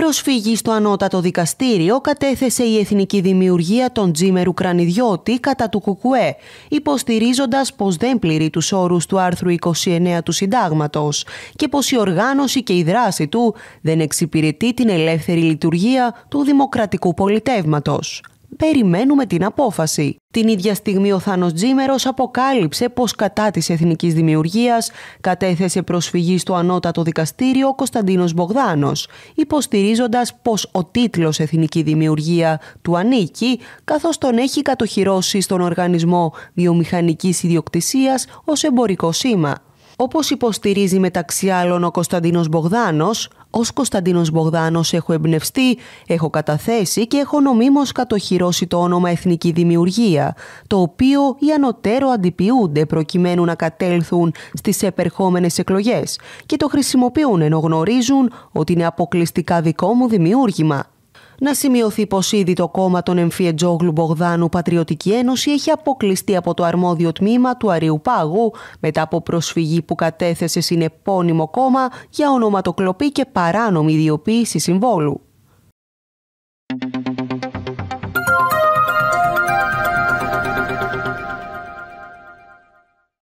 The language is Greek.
Προσφυγή στο Ανώτατο Δικαστήριο κατέθεσε η εθνική δημιουργία των Τζίμερου Κρανιδιώτη κατά του Κουκουέ, υποστηρίζοντας πως δεν πληρεί τους όρους του άρθρου 29 του Συντάγματος και πως η οργάνωση και η δράση του δεν εξυπηρετεί την ελεύθερη λειτουργία του δημοκρατικού πολιτεύματος περιμένουμε την απόφαση. Την ίδια στιγμή ο Θάνος Τζίμερος αποκάλυψε πως κατά της εθνικής δημιουργίας κατέθεσε προσφυγή στο ανώτατο δικαστήριο ο Κωνσταντίνος Μπογδάνος, υποστηρίζοντας πως ο τίτλος Εθνική Δημιουργία του ανήκει, καθώς τον έχει κατοχυρώσει στον Οργανισμό Βιομηχανικής Ιδιοκτησίας ως εμπορικό σήμα. Όπως υποστηρίζει μεταξύ άλλων ο Κωνσταντίνος Μπογδάνος, Ως Κωνσταντίνος Μπογδάνος έχω εμπνευστεί, έχω καταθέσει και έχω νομίμως κατοχυρώσει το όνομα Εθνική Δημιουργία, το οποίο οι ανωτέρω αντιποιούνται προκειμένου να κατέλθουν στις επερχόμενες εκλογές και το χρησιμοποιούν ενώ γνωρίζουν ότι είναι αποκλειστικά δικό μου δημιούργημα να σημειωθεί πως ήδη το κόμμα των Εμφιετζόγλου Μπογδάνου Πατριωτική Ένωση έχει αποκλειστεί από το αρμόδιο τμήμα του Αριού Πάγου μετά από προσφυγή που κατέθεσε συνεπώνυμο κόμμα για ονοματοκλοπή και παράνομη ιδιοποίηση συμβόλου.